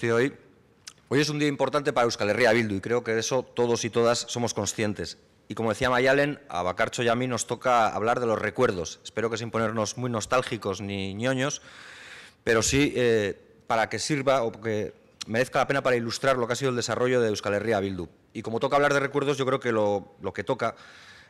de hoy. Hoy es un día importante para Euskal Herria Bildu y creo que de eso todos y todas somos conscientes. Y como decía Mayalen, a Bacarcho y a mí nos toca hablar de los recuerdos. Espero que sin ponernos muy nostálgicos ni ñoños, pero sí eh, para que sirva o que merezca la pena para ilustrar lo que ha sido el desarrollo de Euskal Herria Bildu. Y como toca hablar de recuerdos, yo creo que lo que toca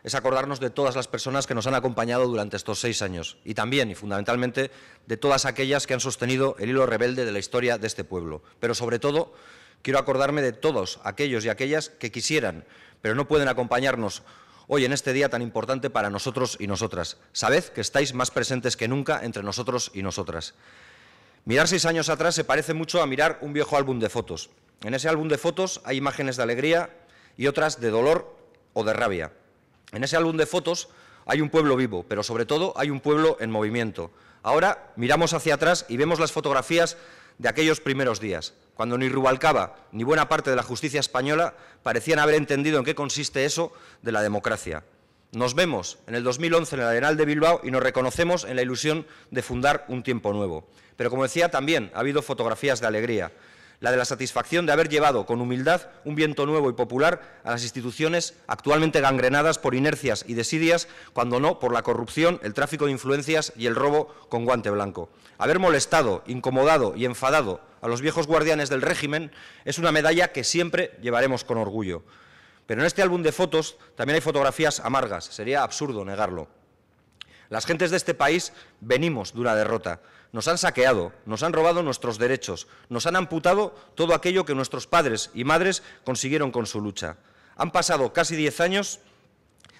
es acordarnos de todas las personas que nos han acompañado durante estos seis años y también y fundamentalmente de todas aquellas que han sostenido el hilo rebelde de la historia de este pueblo. Pero sobre todo quiero acordarme de todos aquellos y aquellas que quisieran, pero no pueden acompañarnos hoy en este día tan importante para nosotros y nosotras. Sabed que estáis más presentes que nunca entre nosotros y nosotras. Mirar seis años atrás se parece mucho a mirar un viejo álbum de fotos. En ese álbum de fotos hay imágenes de alegría y otras de dolor o de rabia. En ese álbum de fotos hay un pueblo vivo, pero sobre todo hay un pueblo en movimiento. Ahora miramos hacia atrás y vemos las fotografías de aquellos primeros días, cuando ni Rubalcaba ni buena parte de la justicia española parecían haber entendido en qué consiste eso de la democracia. Nos vemos en el 2011 en el Arenal de Bilbao y nos reconocemos en la ilusión de fundar un tiempo nuevo. Pero como decía, también ha habido fotografías de alegría la de la satisfacción de haber llevado con humildad un viento nuevo y popular a las instituciones actualmente gangrenadas por inercias y desidias, cuando no por la corrupción, el tráfico de influencias y el robo con guante blanco. Haber molestado, incomodado y enfadado a los viejos guardianes del régimen es una medalla que siempre llevaremos con orgullo. Pero en este álbum de fotos también hay fotografías amargas, sería absurdo negarlo. Las gentes de este país venimos de una derrota. Nos han saqueado, nos han robado nuestros derechos, nos han amputado todo aquello que nuestros padres y madres consiguieron con su lucha. Han pasado casi diez años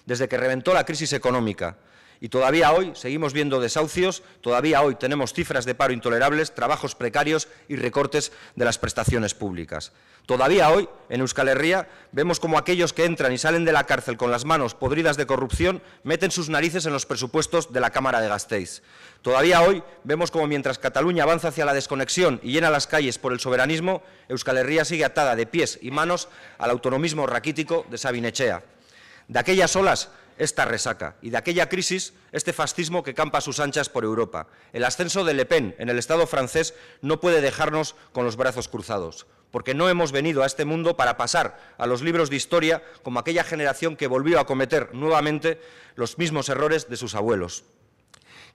desde que reventó la crisis económica. Y todavía hoy seguimos viendo desahucios, todavía hoy tenemos cifras de paro intolerables, trabajos precarios y recortes de las prestaciones públicas. Todavía hoy, en Euskal Herria, vemos como aquellos que entran y salen de la cárcel con las manos podridas de corrupción meten sus narices en los presupuestos de la Cámara de Gasteiz. Todavía hoy vemos como mientras Cataluña avanza hacia la desconexión y llena las calles por el soberanismo, Euskal Herria sigue atada de pies y manos al autonomismo raquítico de Sabinechea. De aquellas olas, esta resaca, y de aquella crisis, este fascismo que campa a sus anchas por Europa. El ascenso de Le Pen en el Estado francés no puede dejarnos con los brazos cruzados, porque no hemos venido a este mundo para pasar a los libros de historia como aquella generación que volvió a cometer nuevamente los mismos errores de sus abuelos.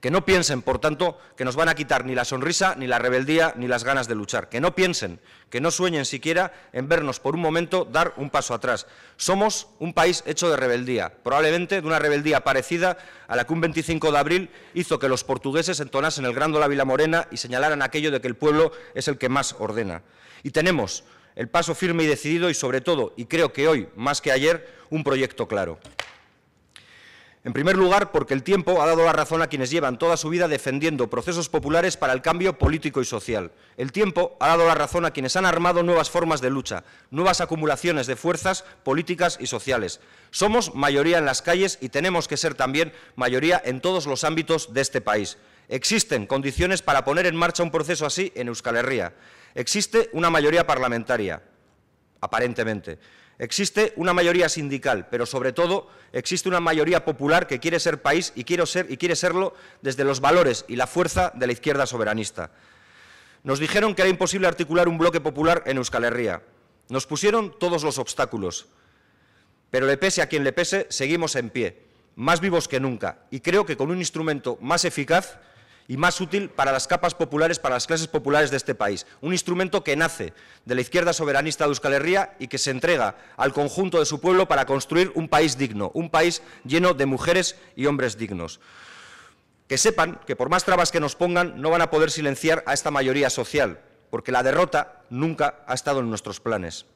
Que no piensen, por tanto, que nos van a quitar ni la sonrisa, ni la rebeldía, ni las ganas de luchar. Que no piensen, que no sueñen siquiera en vernos por un momento dar un paso atrás. Somos un país hecho de rebeldía, probablemente de una rebeldía parecida a la que un 25 de abril hizo que los portugueses entonasen el grando Vila Morena y señalaran aquello de que el pueblo es el que más ordena. Y tenemos el paso firme y decidido y, sobre todo, y creo que hoy, más que ayer, un proyecto claro. En primer lugar, porque el tiempo ha dado la razón a quienes llevan toda su vida defendiendo procesos populares para el cambio político y social. El tiempo ha dado la razón a quienes han armado nuevas formas de lucha, nuevas acumulaciones de fuerzas políticas y sociales. Somos mayoría en las calles y tenemos que ser también mayoría en todos los ámbitos de este país. Existen condiciones para poner en marcha un proceso así en Euskal Herria. Existe una mayoría parlamentaria, aparentemente. Existe una mayoría sindical, pero sobre todo existe una mayoría popular que quiere ser país y quiere, ser, y quiere serlo desde los valores y la fuerza de la izquierda soberanista. Nos dijeron que era imposible articular un bloque popular en Euskal Herria. Nos pusieron todos los obstáculos. Pero le pese a quien le pese, seguimos en pie, más vivos que nunca, y creo que con un instrumento más eficaz y más útil para las capas populares, para las clases populares de este país. Un instrumento que nace de la izquierda soberanista de Euskal Herria y que se entrega al conjunto de su pueblo para construir un país digno, un país lleno de mujeres y hombres dignos. Que sepan que por más trabas que nos pongan no van a poder silenciar a esta mayoría social, porque la derrota nunca ha estado en nuestros planes.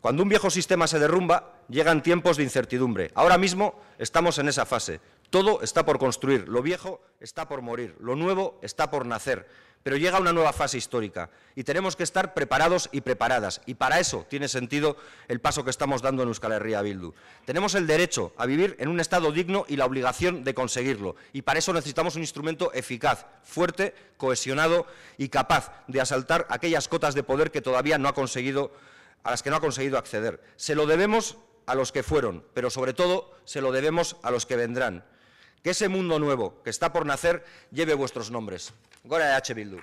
Cuando un viejo sistema se derrumba, llegan tiempos de incertidumbre. Ahora mismo estamos en esa fase. Todo está por construir, lo viejo está por morir, lo nuevo está por nacer, pero llega una nueva fase histórica y tenemos que estar preparados y preparadas. Y para eso tiene sentido el paso que estamos dando en Euskal Herria Bildu. Tenemos el derecho a vivir en un estado digno y la obligación de conseguirlo. Y para eso necesitamos un instrumento eficaz, fuerte, cohesionado y capaz de asaltar aquellas cotas de poder que todavía no ha conseguido a las que no ha conseguido acceder. Se lo debemos a los que fueron, pero sobre todo se lo debemos a los que vendrán. Que ese mundo nuevo que está por nacer lleve vuestros nombres. Gora H. Bildu.